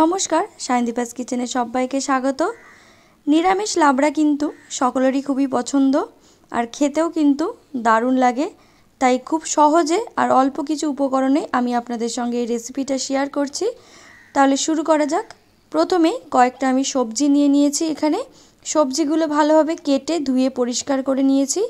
নমস্কার সায়নদীপাস কিচেনে সবাইকে স্বাগত নিরামিষ লাবড়া কিন্তু সকলেরই খুবই পছন্দ আর খেতেও কিন্তু দারুণ লাগে তাই খুব সহজে আর অল্প কিছু উপকরণে আমি আপনাদের সঙ্গে এই রেসিপিটা শেয়ার করছি তাহলে শুরু করা যাক প্রথমে কয়েকটা আমি সবজি নিয়ে নিয়েছি এখানে সবজিগুলো ভালোভাবে কেটে ধুয়ে পরিষ্কার করে নিয়েছি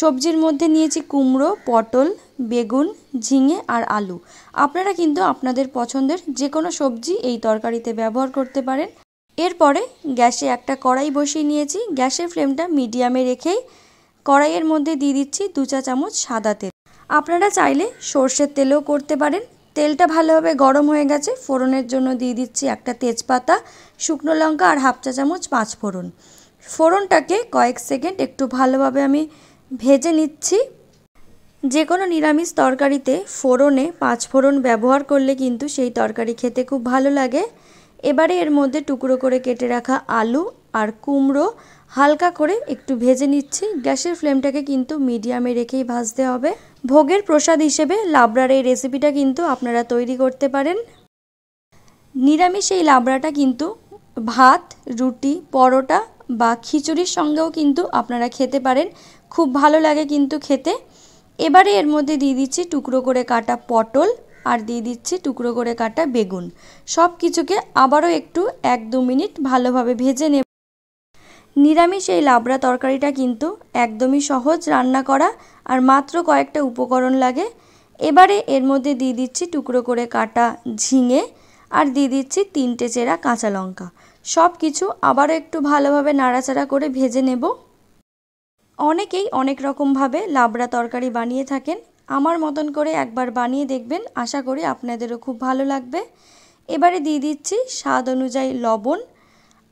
সবজির মধ্যে নিয়েছি কুমড়ো পটল বেগুন ঝিঙে আর আলু আপনারা কিন্তু আপনাদের পছন্দের যে কোনো সবজি এই তরকারিতে ব্যবহার করতে পারেন এরপরে গ্যাসে একটা কড়াই বসিয়ে নিয়েছি গ্যাসের ফ্লেমটা মিডিয়ামে রেখেই কড়াইয়ের মধ্যে দিয়ে দিচ্ছি দু চা চামচ সাদা তেল আপনারা চাইলে সর্ষের তেলও করতে পারেন তেলটা ভালোভাবে গরম হয়ে গেছে ফোড়নের জন্য দিয়ে দিচ্ছি একটা তেজপাতা শুকনো লঙ্কা আর হাফ চা চামচ পাঁচ ফোড়ন ফোড়নটাকে কয়েক সেকেন্ড একটু ভালোভাবে আমি ভেজে নিচ্ছি যে কোনো নিরামিষ তরকারিতে ফোড়নে পাঁচ ফোড়ন ব্যবহার করলে কিন্তু সেই তরকারি খেতে খুব ভালো লাগে এবারে এর মধ্যে টুকরো করে কেটে রাখা আলু আর কুমড়ো হালকা করে একটু ভেজে নিচ্ছি গ্যাসের ফ্লেমটাকে কিন্তু মিডিয়ামে রেখেই ভাজতে হবে ভোগের প্রসাদ হিসেবে লাবড়ার এই রেসিপিটা কিন্তু আপনারা তৈরি করতে পারেন নিরামিষ এই লাবড়াটা কিন্তু ভাত রুটি পরোটা বা খিচুড়ির সঙ্গেও কিন্তু আপনারা খেতে পারেন খুব ভালো লাগে কিন্তু খেতে এবারে এর মধ্যে দিয়ে দিচ্ছি টুকরো করে কাটা পটল আর দিয়ে দিচ্ছি টুকরো করে কাটা বেগুন সব কিছুকে আবারও একটু এক দু মিনিট ভালোভাবে ভেজে নেব নিরামিষ এই লাবড়া তরকারিটা কিন্তু একদমই সহজ রান্না করা আর মাত্র কয়েকটা উপকরণ লাগে এবারে এর মধ্যে দিয়ে দিচ্ছি টুকরো করে কাটা ঝিঙে আর দিয়ে দিচ্ছি তিনটে চেরা কাঁচা লঙ্কা সব কিছু আবারও একটু ভালোভাবে নাড়াচাড়া করে ভেজে নেব অনেকেই অনেক রকমভাবে লাবড়া তরকারি বানিয়ে থাকেন আমার মতন করে একবার বানিয়ে দেখবেন আশা করি আপনাদেরও খুব ভালো লাগবে এবারে দিয়ে দিচ্ছি স্বাদ অনুযায়ী লবণ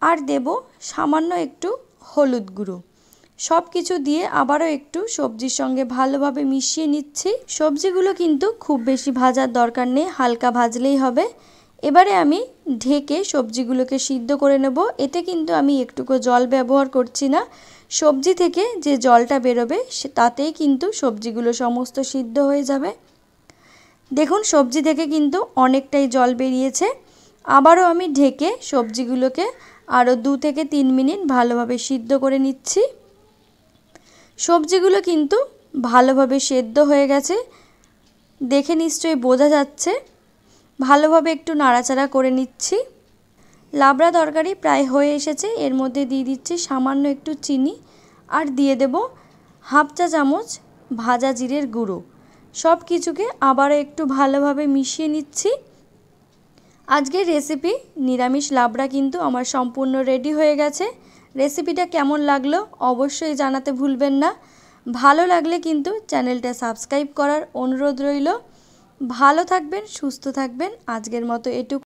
আর দেব সামান্য একটু হলুদ গুঁড়ো সব কিছু দিয়ে আবারও একটু সবজির সঙ্গে ভালোভাবে মিশিয়ে নিচ্ছি সবজিগুলো কিন্তু খুব বেশি ভাজার দরকার নেই হালকা ভাজলেই হবে এবারে আমি ঢেকে সবজিগুলোকে সিদ্ধ করে নেব এতে কিন্তু আমি একটুকু জল ব্যবহার করছি না সবজি থেকে যে জলটা বেরোবে তাতেই কিন্তু সবজিগুলো সমস্ত সিদ্ধ হয়ে যাবে দেখুন সবজি থেকে কিন্তু অনেকটাই জল বেরিয়েছে আবারও আমি ঢেকে সবজিগুলোকে আরও দু থেকে তিন মিনিট ভালোভাবে সিদ্ধ করে নিচ্ছি সবজিগুলো কিন্তু ভালোভাবে সেদ্ধ হয়ে গেছে দেখে নিশ্চয়ই বোঝা যাচ্ছে ভালোভাবে একটু নাড়াচাড়া করে নিচ্ছি লাবড়া তরকারি প্রায় হয়ে এসেছে এর মধ্যে দিয়ে দিচ্ছি সামান্য একটু চিনি আর দিয়ে দেব হাফ চা চামচ ভাজা জিরের গুঁড়ো সব কিছুকে আবারও একটু ভালোভাবে মিশিয়ে নিচ্ছি আজকের রেসিপি নিরামিষ লাবড়া কিন্তু আমার সম্পূর্ণ রেডি হয়ে গেছে রেসিপিটা কেমন লাগলো অবশ্যই জানাতে ভুলবেন না ভালো লাগলে কিন্তু চ্যানেলটা সাবস্ক্রাইব করার অনুরোধ রইল ভালো থাকবেন সুস্থ থাকবেন আজকের মতো এটুকু